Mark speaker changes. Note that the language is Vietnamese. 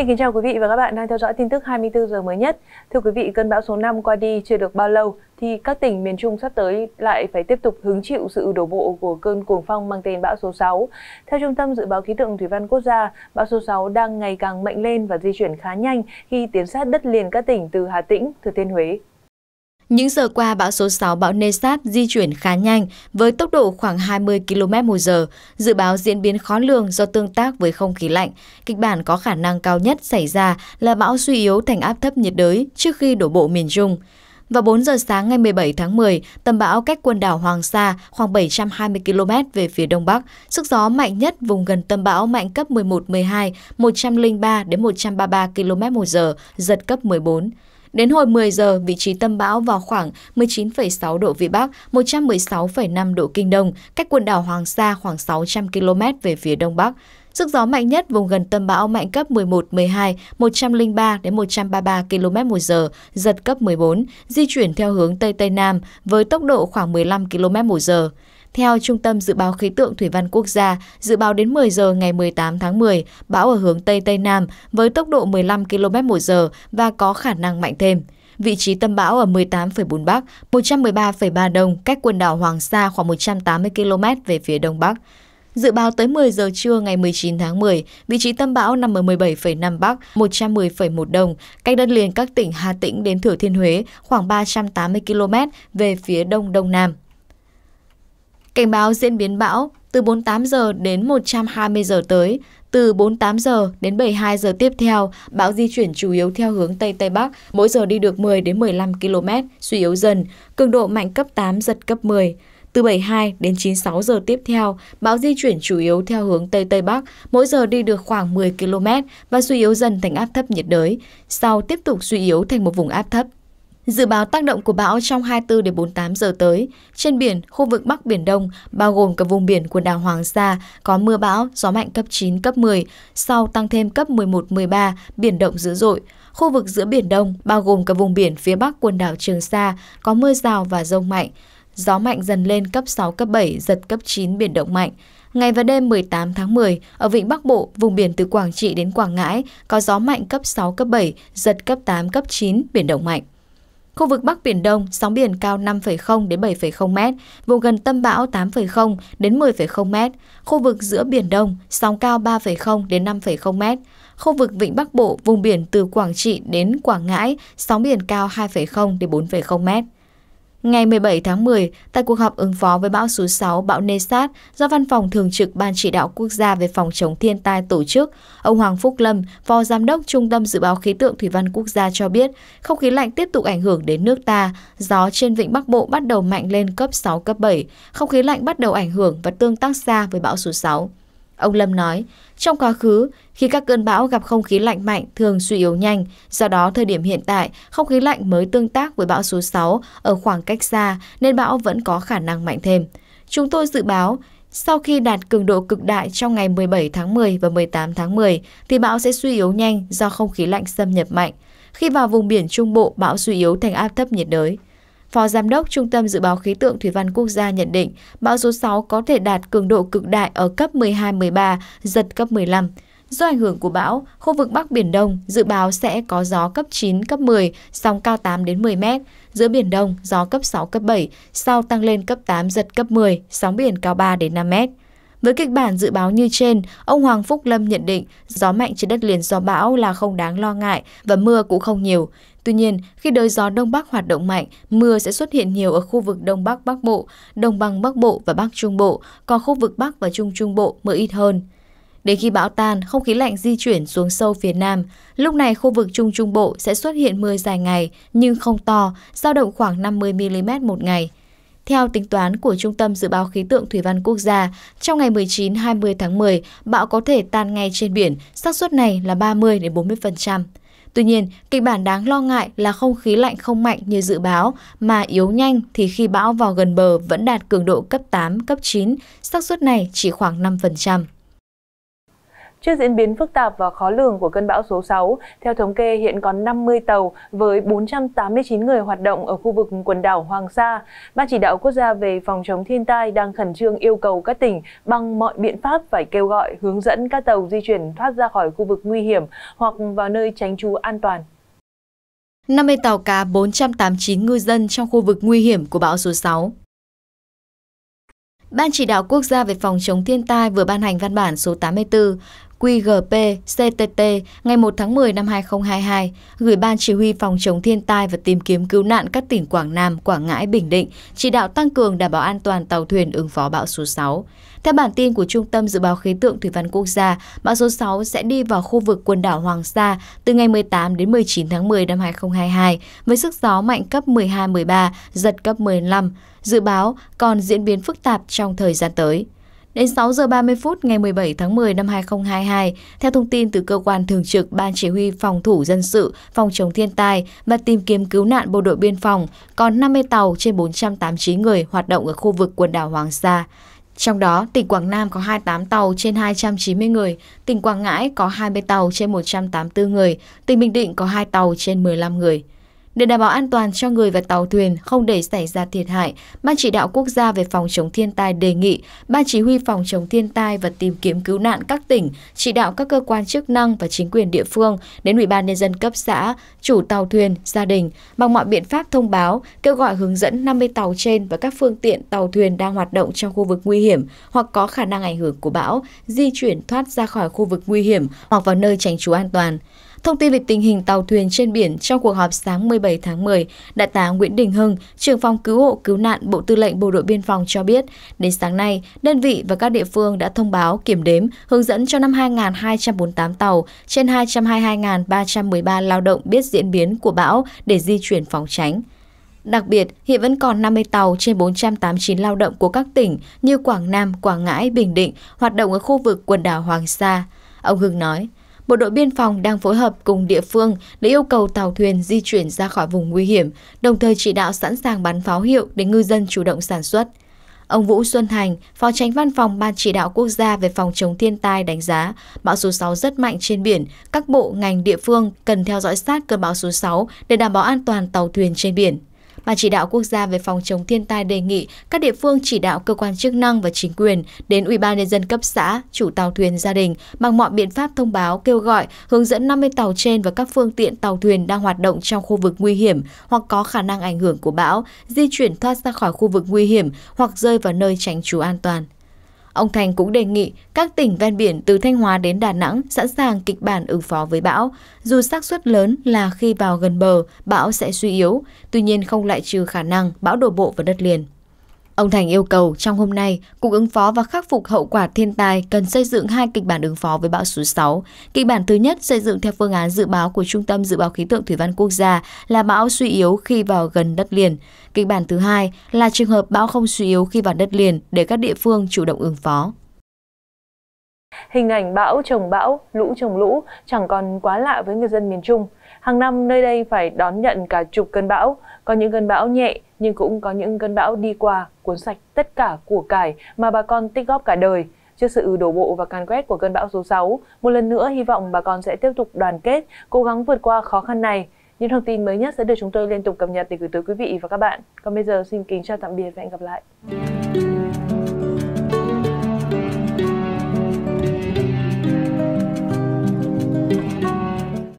Speaker 1: Xin kính chào quý vị và các bạn đang theo dõi tin tức 24 giờ mới nhất. Thưa quý vị, cơn bão số 5 qua đi chưa được bao lâu thì các tỉnh miền Trung sắp tới lại phải tiếp tục hứng chịu sự đổ bộ của cơn cuồng phong mang tên bão số 6. Theo Trung tâm Dự báo Khí tượng Thủy văn Quốc gia, bão số 6 đang ngày càng mạnh lên và di chuyển khá nhanh khi tiến sát
Speaker 2: đất liền các tỉnh từ Hà Tĩnh, Thừa Thiên Huế những giờ qua, bão số 6 bão Nesat di chuyển khá nhanh với tốc độ khoảng 20 km một giờ. Dự báo diễn biến khó lường do tương tác với không khí lạnh. Kịch bản có khả năng cao nhất xảy ra là bão suy yếu thành áp thấp nhiệt đới trước khi đổ bộ miền Trung. Vào 4 giờ sáng ngày 17 tháng 10, tâm bão cách quần đảo Hoàng Sa khoảng 720 km về phía đông bắc. Sức gió mạnh nhất vùng gần tâm bão mạnh cấp 11-12, 103 đến 133 km/h, giật cấp 14. Đến hồi 10 giờ, vị trí tâm bão vào khoảng 19,6 độ Vĩ Bắc, 116,5 độ Kinh Đông, cách quần đảo Hoàng Sa khoảng 600 km về phía Đông Bắc. Sức gió mạnh nhất vùng gần tâm bão mạnh cấp 11, 12, 103 đến 133 km một giờ, giật cấp 14, di chuyển theo hướng Tây Tây Nam với tốc độ khoảng 15 km một giờ. Theo Trung tâm Dự báo Khí tượng Thủy văn Quốc gia, dự báo đến 10 giờ ngày 18 tháng 10, bão ở hướng Tây Tây Nam với tốc độ 15 km một giờ và có khả năng mạnh thêm. Vị trí tâm bão ở 18,4 Bắc, 113,3 Đông, cách quần đảo Hoàng Sa khoảng 180 km về phía Đông Bắc. Dự báo tới 10 giờ trưa ngày 19 tháng 10, vị trí tâm bão nằm ở 17,5 Bắc, 110,1 Đông, cách đất liền các tỉnh Hà Tĩnh đến Thừa Thiên Huế khoảng 380 km về phía Đông Đông Nam. Cảnh báo diễn biến bão từ 48 giờ đến 120 giờ tới, từ 48 giờ đến 72 giờ tiếp theo, bão di chuyển chủ yếu theo hướng Tây Tây Bắc, mỗi giờ đi được 10 đến 15 km, suy yếu dần, cường độ mạnh cấp 8 giật cấp 10. Từ 72 đến 96 giờ tiếp theo, bão di chuyển chủ yếu theo hướng Tây Tây Bắc, mỗi giờ đi được khoảng 10 km và suy yếu dần thành áp thấp nhiệt đới, sau tiếp tục suy yếu thành một vùng áp thấp. Dự báo tác động của bão trong 24 đến 48 giờ tới, trên biển, khu vực Bắc Biển Đông, bao gồm cả vùng biển quần đảo Hoàng Sa, có mưa bão, gió mạnh cấp 9, cấp 10, sau tăng thêm cấp 11, 13, biển động dữ dội. Khu vực giữa Biển Đông, bao gồm cả vùng biển phía Bắc quần đảo Trường Sa, có mưa rào và rông mạnh. Gió mạnh dần lên cấp 6, cấp 7, giật cấp 9, biển động mạnh. Ngày và đêm 18 tháng 10, ở vịnh Bắc Bộ, vùng biển từ Quảng Trị đến Quảng Ngãi, có gió mạnh cấp 6, cấp 7, giật cấp 8, cấp 9, biển động mạnh. Khu vực Bắc Biển Đông, sóng biển cao 5,0 đến 7,0 m, vùng gần tâm bão 8,0 đến 10,0 m. Khu vực giữa Biển Đông, sóng cao 3,0 đến 5,0 m. Khu vực Vịnh Bắc Bộ, vùng biển từ Quảng Trị đến Quảng Ngãi, sóng biển cao 2,0 đến 4,0 m. Ngày 17 tháng 10, tại cuộc họp ứng phó với bão số 6 bão Nesat do Văn phòng Thường trực Ban Chỉ đạo Quốc gia về phòng chống thiên tai tổ chức, ông Hoàng Phúc Lâm, Phó Giám đốc Trung tâm Dự báo Khí tượng Thủy văn Quốc gia cho biết, không khí lạnh tiếp tục ảnh hưởng đến nước ta, gió trên vịnh Bắc Bộ bắt đầu mạnh lên cấp 6, cấp 7, không khí lạnh bắt đầu ảnh hưởng và tương tác xa với bão số 6. Ông Lâm nói, trong quá khứ, khi các cơn bão gặp không khí lạnh mạnh thường suy yếu nhanh, do đó thời điểm hiện tại, không khí lạnh mới tương tác với bão số 6 ở khoảng cách xa nên bão vẫn có khả năng mạnh thêm. Chúng tôi dự báo, sau khi đạt cường độ cực đại trong ngày 17 tháng 10 và 18 tháng 10 thì bão sẽ suy yếu nhanh do không khí lạnh xâm nhập mạnh. Khi vào vùng biển Trung Bộ, bão suy yếu thành áp thấp nhiệt đới. Phó Giám đốc Trung tâm Dự báo Khí tượng Thủy văn Quốc gia nhận định bão số 6 có thể đạt cường độ cực đại ở cấp 12-13, giật cấp 15. Do ảnh hưởng của bão, khu vực Bắc Biển Đông dự báo sẽ có gió cấp 9, cấp 10, sóng cao 8 đến 10 mét. Giữa Biển Đông, gió cấp 6, cấp 7, sau tăng lên cấp 8, giật cấp 10, sóng biển cao 3 đến 5 mét. Với kịch bản dự báo như trên, ông Hoàng Phúc Lâm nhận định gió mạnh trên đất liền do bão là không đáng lo ngại và mưa cũng không nhiều. Tuy nhiên, khi đới gió Đông Bắc hoạt động mạnh, mưa sẽ xuất hiện nhiều ở khu vực Đông Bắc Bắc Bộ, Đồng bằng Bắc Bộ và Bắc Trung Bộ, còn khu vực Bắc và Trung Trung Bộ mưa ít hơn. Đến khi bão tan, không khí lạnh di chuyển xuống sâu phía Nam. Lúc này khu vực Trung Trung Bộ sẽ xuất hiện mưa dài ngày nhưng không to, dao động khoảng 50mm một ngày. Theo tính toán của Trung tâm Dự báo Khí tượng Thủy văn Quốc gia, trong ngày 19-20 tháng 10, bão có thể tan ngay trên biển, xác suất này là 30-40%. Tuy nhiên, kịch bản đáng lo ngại là không khí lạnh không mạnh như dự báo mà yếu nhanh thì khi bão vào gần bờ vẫn đạt cường độ cấp 8, cấp 9, xác suất này chỉ khoảng 5%.
Speaker 1: Trước diễn biến phức tạp và khó lường của cơn bão số 6, theo thống kê hiện còn 50 tàu với 489 người hoạt động ở khu vực quần đảo Hoàng Sa. Ban chỉ đạo quốc gia về phòng chống thiên tai đang khẩn trương yêu cầu các tỉnh bằng mọi biện pháp phải kêu gọi hướng dẫn các tàu di chuyển thoát ra khỏi khu vực nguy hiểm hoặc vào nơi tránh trú an toàn.
Speaker 2: 50 tàu cá 489 ngư dân trong khu vực nguy hiểm của bão số 6. Ban chỉ đạo quốc gia về phòng chống thiên tai vừa ban hành văn bản số 84 QGP CTT ngày 1 tháng 10 năm 2022 gửi Ban Chỉ huy Phòng chống thiên tai và tìm kiếm cứu nạn các tỉnh Quảng Nam, Quảng Ngãi, Bình Định chỉ đạo tăng cường đảm bảo an toàn tàu thuyền ứng phó bão số 6. Theo bản tin của Trung tâm Dự báo Khí tượng Thủy văn Quốc gia, bão số 6 sẽ đi vào khu vực quần đảo Hoàng Sa từ ngày 18 đến 19 tháng 10 năm 2022 với sức gió mạnh cấp 12-13, giật cấp 15. Dự báo còn diễn biến phức tạp trong thời gian tới. Đến 6 giờ 30 phút ngày 17 tháng 10 năm 2022, theo thông tin từ Cơ quan Thường trực Ban Chỉ huy Phòng thủ Dân sự, Phòng chống thiên tai và tìm kiếm cứu nạn Bộ đội Biên phòng, còn 50 tàu trên 489 người hoạt động ở khu vực quần đảo Hoàng Sa. Trong đó, tỉnh Quảng Nam có 28 tàu trên 290 người, tỉnh Quảng Ngãi có 20 tàu trên 184 người, tỉnh Bình Định có 2 tàu trên 15 người. Để đảm bảo an toàn cho người và tàu thuyền không để xảy ra thiệt hại, Ban chỉ đạo quốc gia về phòng chống thiên tai đề nghị Ban chỉ huy phòng chống thiên tai và tìm kiếm cứu nạn các tỉnh chỉ đạo các cơ quan chức năng và chính quyền địa phương đến Ủy ban nhân dân cấp xã, chủ tàu thuyền, gia đình bằng mọi biện pháp thông báo, kêu gọi hướng dẫn 50 tàu trên và các phương tiện tàu thuyền đang hoạt động trong khu vực nguy hiểm hoặc có khả năng ảnh hưởng của bão di chuyển thoát ra khỏi khu vực nguy hiểm hoặc vào nơi tránh trú an toàn. Thông tin về tình hình tàu thuyền trên biển trong cuộc họp sáng 17 tháng 10, Đại tá Nguyễn Đình Hưng, trưởng phòng cứu hộ cứu nạn Bộ Tư lệnh Bộ đội Biên phòng cho biết, đến sáng nay, đơn vị và các địa phương đã thông báo kiểm đếm hướng dẫn cho 5 2.248 tàu trên 222.313 lao động biết diễn biến của bão để di chuyển phòng tránh. Đặc biệt, hiện vẫn còn 50 tàu trên 489 lao động của các tỉnh như Quảng Nam, Quảng Ngãi, Bình Định hoạt động ở khu vực quần đảo Hoàng Sa. Ông Hưng nói, bộ đội biên phòng đang phối hợp cùng địa phương để yêu cầu tàu thuyền di chuyển ra khỏi vùng nguy hiểm, đồng thời chỉ đạo sẵn sàng bắn pháo hiệu để ngư dân chủ động sản xuất. Ông Vũ Xuân Thành, Phó Tránh Văn phòng Ban Chỉ đạo Quốc gia về phòng chống thiên tai đánh giá, bão số 6 rất mạnh trên biển, các bộ ngành địa phương cần theo dõi sát cơn bão số 6 để đảm bảo an toàn tàu thuyền trên biển. Ban chỉ đạo quốc gia về phòng chống thiên tai đề nghị các địa phương chỉ đạo cơ quan chức năng và chính quyền đến Ủy ban nhân dân cấp xã, chủ tàu thuyền gia đình bằng mọi biện pháp thông báo kêu gọi hướng dẫn 50 tàu trên và các phương tiện tàu thuyền đang hoạt động trong khu vực nguy hiểm hoặc có khả năng ảnh hưởng của bão di chuyển thoát ra khỏi khu vực nguy hiểm hoặc rơi vào nơi tránh trú an toàn. Ông Thành cũng đề nghị các tỉnh ven biển từ Thanh Hóa đến Đà Nẵng sẵn sàng kịch bản ứng phó với bão, dù xác suất lớn là khi vào gần bờ, bão sẽ suy yếu, tuy nhiên không loại trừ khả năng bão đổ bộ vào đất liền. Ông Thành yêu cầu trong hôm nay, Cục ứng phó và khắc phục hậu quả thiên tai cần xây dựng hai kịch bản ứng phó với bão số 6. Kịch bản thứ nhất xây dựng theo phương án dự báo của Trung tâm Dự báo Khí tượng Thủy văn Quốc gia là bão suy yếu khi vào gần đất liền. Kịch bản thứ hai là trường hợp bão không suy yếu khi vào đất liền để các địa phương chủ động ứng phó.
Speaker 1: Hình ảnh bão trồng bão, lũ trồng lũ chẳng còn quá lạ với người dân miền Trung – Hàng năm nơi đây phải đón nhận cả chục cơn bão, có những cơn bão nhẹ nhưng cũng có những cơn bão đi qua cuốn sạch tất cả của cải mà bà con tích góp cả đời. Trước sự đổ bộ và càn quét của cơn bão số 6, một lần nữa hy vọng bà con sẽ tiếp tục đoàn kết, cố gắng vượt qua khó khăn này. Những thông tin mới nhất sẽ được chúng tôi liên tục cập nhật để gửi tới quý vị và các bạn. Còn bây giờ xin kính chào tạm biệt và hẹn gặp lại.